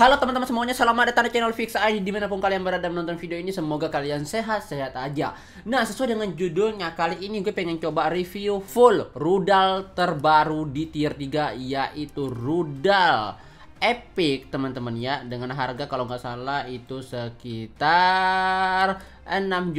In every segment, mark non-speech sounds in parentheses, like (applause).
Halo teman-teman semuanya, selamat datang di channel Fix ID dimanapun kalian berada menonton video ini Semoga kalian sehat-sehat aja Nah sesuai dengan judulnya, kali ini gue pengen coba review full rudal terbaru di tier 3 Yaitu rudal epic teman-teman ya Dengan harga kalau nggak salah itu sekitar 6.500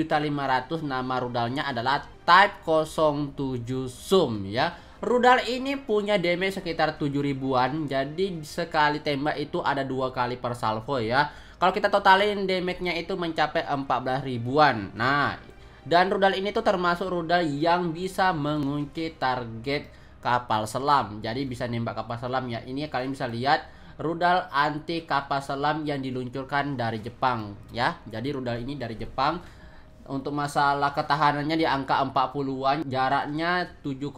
Nama rudalnya adalah Type 07 Zoom ya Rudal ini punya damage sekitar 7 ribuan. Jadi sekali tembak itu ada dua kali per salvo ya. Kalau kita totalin damage-nya itu mencapai 14 ribuan. Nah, dan rudal ini tuh termasuk rudal yang bisa mengunci target kapal selam. Jadi bisa nembak kapal selam ya. Ini kalian bisa lihat rudal anti kapal selam yang diluncurkan dari Jepang ya. Jadi rudal ini dari Jepang untuk masalah ketahanannya di angka 40-an, jaraknya 7,2,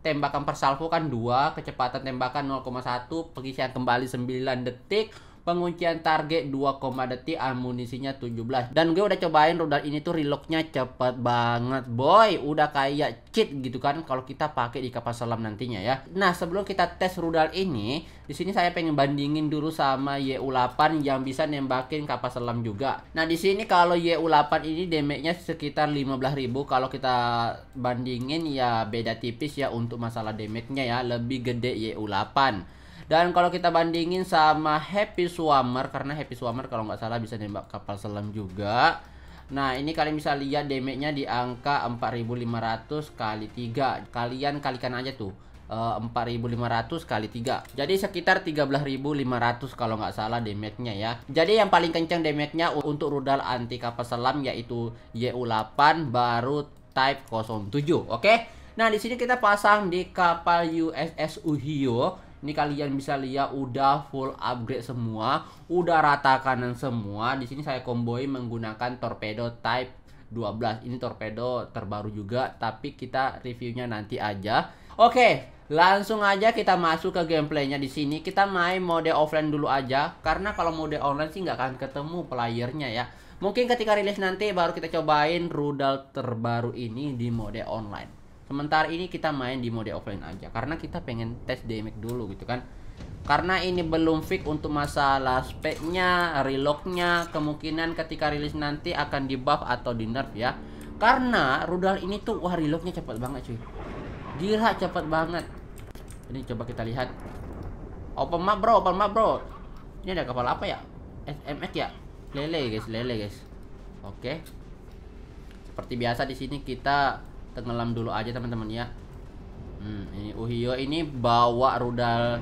tembakan persalvo kan 2, kecepatan tembakan 0,1, pengisian kembali 9 detik, penguncian target 2, detik amunisinya 17 dan gue udah cobain rudal ini tuh reloadnya cepet banget boy udah kayak cheat gitu kan kalau kita pakai di kapal selam nantinya ya nah sebelum kita tes rudal ini di sini saya pengen bandingin dulu sama YU8 yang bisa nembakin kapal selam juga nah di sini kalau YU8 ini damage-nya sekitar 15.000 kalau kita bandingin ya beda tipis ya untuk masalah damage-nya ya lebih gede YU8 dan kalau kita bandingin sama Happy Swammer karena Happy Swammer kalau nggak salah bisa nembak kapal selam juga. Nah, ini kalian bisa lihat damage-nya di angka 4500 kali 3. Kalian kalikan aja tuh. 4500 eh, kali 3 Jadi sekitar 13500 kalau nggak salah damage-nya ya Jadi yang paling kenceng damage-nya untuk rudal anti kapal selam yaitu YU-8 baru type 07 Oke okay? Nah di sini kita pasang di kapal USS Uhiyo ini kalian bisa lihat udah full upgrade semua, udah rata kanan semua. Di sini saya komboi menggunakan torpedo type 12. Ini torpedo terbaru juga, tapi kita reviewnya nanti aja. Oke, langsung aja kita masuk ke gameplaynya di sini. Kita main mode offline dulu aja, karena kalau mode online sih nggak akan ketemu playernya ya. Mungkin ketika rilis nanti baru kita cobain rudal terbaru ini di mode online sementara ini kita main di mode offline aja karena kita pengen tes damage dulu gitu kan karena ini belum fix untuk masalah speknya, reloadnya kemungkinan ketika rilis nanti akan di buff atau di nerf ya. Karena rudal ini tuh wah reloadnya cepat banget cuy. Gila cepat banget. Ini coba kita lihat. Open map bro, open map bro. Ini ada kapal apa ya? SMS ya? Lele guys, lele guys. Oke. Seperti biasa di sini kita tenggelam dulu aja teman-teman ya hmm, ini Uhiyo ini bawa rudal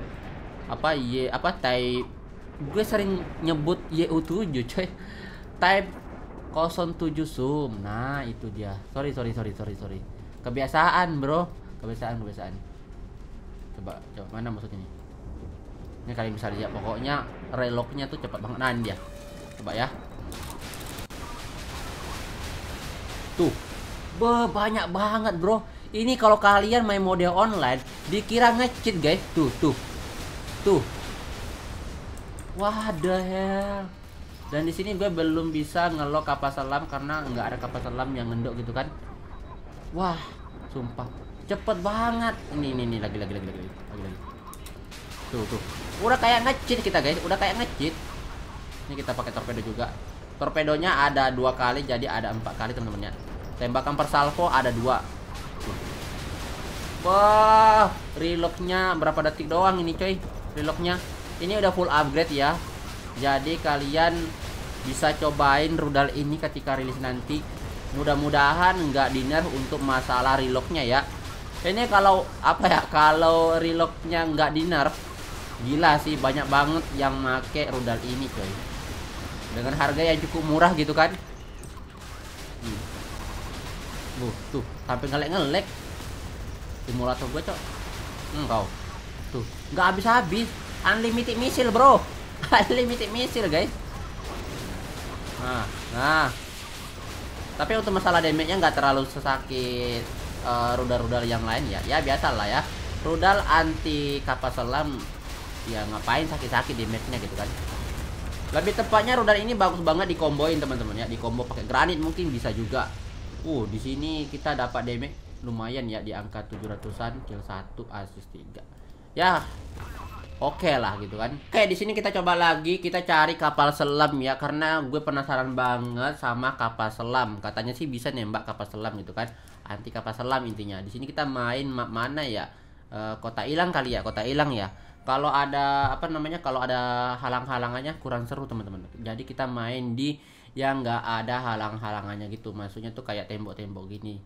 apa Y apa type? gue sering nyebut YU7 coy Type 07 Sum nah itu dia sorry sorry sorry sorry sorry kebiasaan bro kebiasaan kebiasaan coba coba mana maksudnya ini ini kali bisa lihat pokoknya reloknya tuh cepat banget nah dia coba ya tuh Be, banyak banget bro. Ini kalau kalian main mode online, dikira ngecit guys. Tuh, tuh. Tuh. wah the hell? Dan di sini gue belum bisa ngelok kapal selam karena nggak ada kapal selam yang ngendok gitu kan. Wah, sumpah. Cepet banget. Ini, ini, ini lagi, lagi, lagi, lagi, lagi, lagi. Tuh, tuh. Udah kayak ngecit kita guys. Udah kayak ngecit Ini kita pakai torpedo juga. Torpedonya ada dua kali, jadi ada empat kali teman-temannya. Tembakan persalvo ada dua. Wah, reloadnya berapa detik doang ini coy? Reloadnya. Ini udah full upgrade ya. Jadi kalian bisa cobain rudal ini ketika rilis nanti. Mudah-mudahan nggak diner untuk masalah reloadnya ya. Ini kalau apa ya? Kalau reloadnya nggak diner, gila sih banyak banget yang make rudal ini coy. Dengan harga yang cukup murah gitu kan bu tuh, sampai ngelek-ngelek. Simulator gue, Cok. Engkau. Hmm. Tuh, nggak habis-habis. Unlimited misil Bro. (laughs) Unlimited misil guys. Nah, nah. Tapi untuk masalah damage-nya nggak terlalu sesakit eh, rudal-rudal uh, yang lain ya. Ya biasalah ya. Rudal anti kapal selam ya ngapain sakit-sakit damage-nya gitu kan. Lebih tepatnya rudal ini bagus banget dikomboin teman-teman ya. Dikombo pakai granit mungkin bisa juga. Uh, di sini kita dapat damage lumayan ya di angka 700-an, kill 1, assist 3. Ya. Oke okay lah gitu kan. Oke, di sini kita coba lagi, kita cari kapal selam ya karena gue penasaran banget sama kapal selam. Katanya sih bisa nembak kapal selam gitu kan. Anti kapal selam intinya. Di sini kita main map mana ya? E, kota hilang kali ya, kota hilang ya. Kalau ada apa namanya? Kalau ada halang-halangannya kurang seru, teman-teman. Jadi kita main di yang nggak ada halang-halangannya gitu maksudnya tuh kayak tembok-tembok gini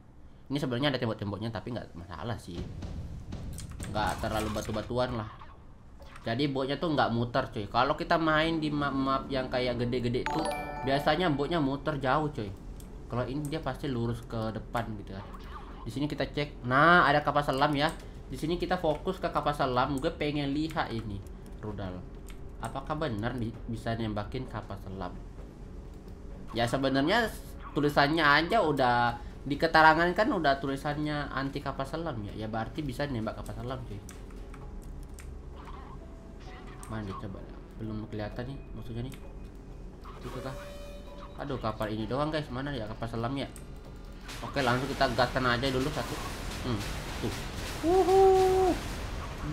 ini sebenarnya ada tembok-temboknya tapi nggak masalah sih nggak terlalu batu-batuan lah jadi botnya tuh nggak muter cuy kalau kita main di map-map yang kayak gede-gede tuh biasanya botnya muter jauh cuy kalau ini dia pasti lurus ke depan gitu kan di sini kita cek nah ada kapal selam ya di sini kita fokus ke kapal selam gue pengen lihat ini rudal apakah benar bisa nembakin kapal selam ya sebenarnya tulisannya aja udah di keterangan kan udah tulisannya anti kapal selam ya ya berarti bisa nembak kapal selam cuy mana coba belum kelihatan nih maksudnya nih itu kah aduh kapal ini doang guys mana ya kapal selam ya oke langsung kita gaskan aja dulu satu hmm, tuh Wuhu.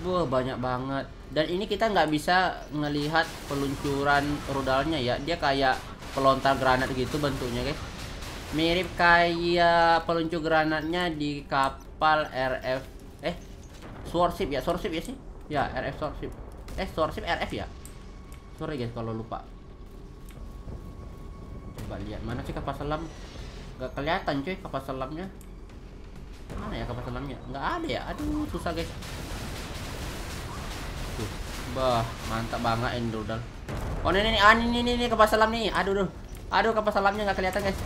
Wah banyak banget dan ini kita nggak bisa ngelihat peluncuran rudalnya ya dia kayak pelontar granat gitu bentuknya guys mirip kayak peluncur granatnya di kapal RF eh Swordship ya Swordship ya sih ya RF Swordship eh Swordship RF ya sorry guys kalau lupa coba lihat mana sih kapal selam nggak kelihatan cuy kapal selamnya mana ya kapal selamnya nggak ada ya aduh susah guys tuh bah mantap banget endodal Oh ini ini ah, ini ini, ini kapal selam nih. Aduh aduh. Aduh kapal selamnya nggak kelihatan guys.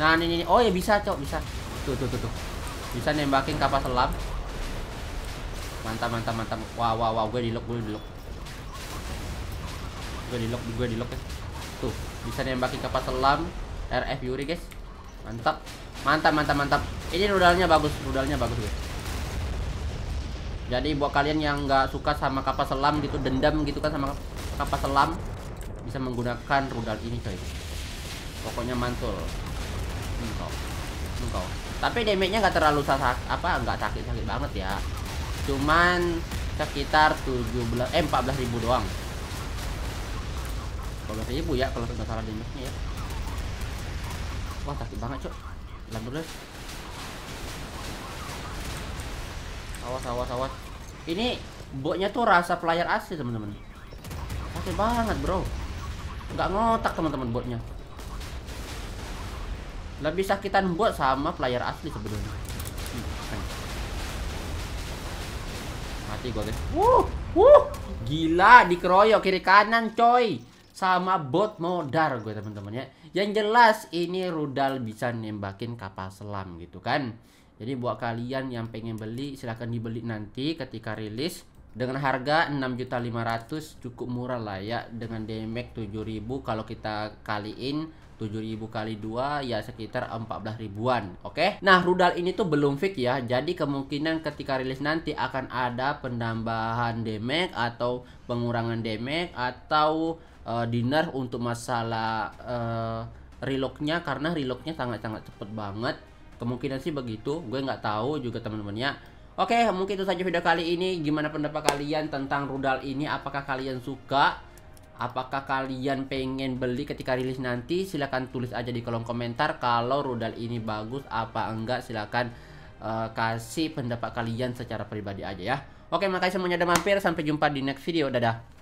Nah ini, ini oh ya bisa cok bisa. Tuh tuh tuh tuh. Bisa nembakin kapal selam. Mantap mantap mantap. Wow wow wow gue di lock gue di lock. Gue di lock gue di lock guys. Tuh bisa nembakin kapal selam RF Yuri guys. Mantap mantap mantap mantap. Ini rudalnya bagus rudalnya bagus guys. Jadi buat kalian yang nggak suka sama kapal selam gitu dendam gitu kan sama kapal selam bisa menggunakan rudal ini coy pokoknya mantul engkau engkau tapi damage-nya nggak terlalu sakit apa nggak sakit sakit banget ya cuman sekitar 17 eh 14 ribu doang 14 ribu ya kalau nggak salah damage-nya ya wah sakit banget cok lambur dulu awas awas awas ini botnya tuh rasa player asli temen temen sakit banget bro nggak ngotak teman-teman botnya lebih sakitan buat sama player asli sebenarnya hmm, mati gue guys uh gila dikeroyok kiri kanan coy sama bot modar gue teman-teman ya yang jelas ini rudal bisa nembakin kapal selam gitu kan jadi buat kalian yang pengen beli silahkan dibeli nanti ketika rilis dengan harga 6.500 cukup murah lah ya dengan demek 7.000 kalau kita kaliin 7000 kali 2 ya sekitar 14 ribuan oke okay? nah rudal ini tuh belum fix ya jadi kemungkinan ketika rilis nanti akan ada penambahan damage atau pengurangan damage atau uh, eh, dinar untuk masalah uh, reloadnya karena reloadnya sangat-sangat cepet banget kemungkinan sih begitu gue nggak tahu juga teman-temannya Oke, okay, mungkin itu saja video kali ini. Gimana pendapat kalian tentang rudal ini? Apakah kalian suka? Apakah kalian pengen beli ketika rilis nanti? Silahkan tulis aja di kolom komentar kalau rudal ini bagus apa enggak. Silahkan uh, eh, kasih pendapat kalian secara pribadi aja ya. Oke, okay, makasih semuanya udah mampir. Sampai jumpa di next video. Dadah.